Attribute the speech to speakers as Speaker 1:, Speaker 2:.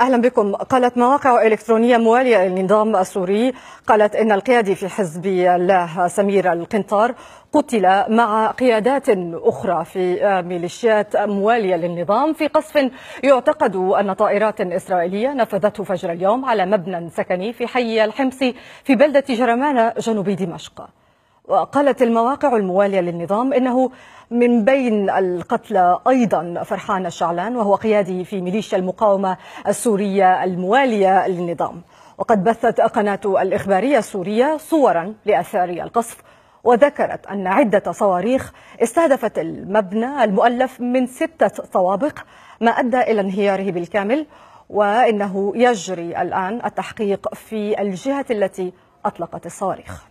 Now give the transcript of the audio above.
Speaker 1: أهلا بكم قالت مواقع إلكترونية موالية للنظام السوري قالت إن القيادي في حزب الله سمير القنطار قتل مع قيادات أخرى في ميليشيات موالية للنظام في قصف يعتقد أن طائرات إسرائيلية نفذته فجر اليوم على مبنى سكني في حي الحمصي في بلدة جرمانة جنوب دمشق وقالت المواقع الموالية للنظام إنه من بين القتلى أيضا فرحان الشعلان وهو قيادي في ميليشيا المقاومة السورية الموالية للنظام وقد بثت قناة الإخبارية السورية صورا لأثار القصف وذكرت أن عدة صواريخ استهدفت المبنى المؤلف من ستة طوابق ما أدى إلى انهياره بالكامل وإنه يجري الآن التحقيق في الجهة التي أطلقت الصواريخ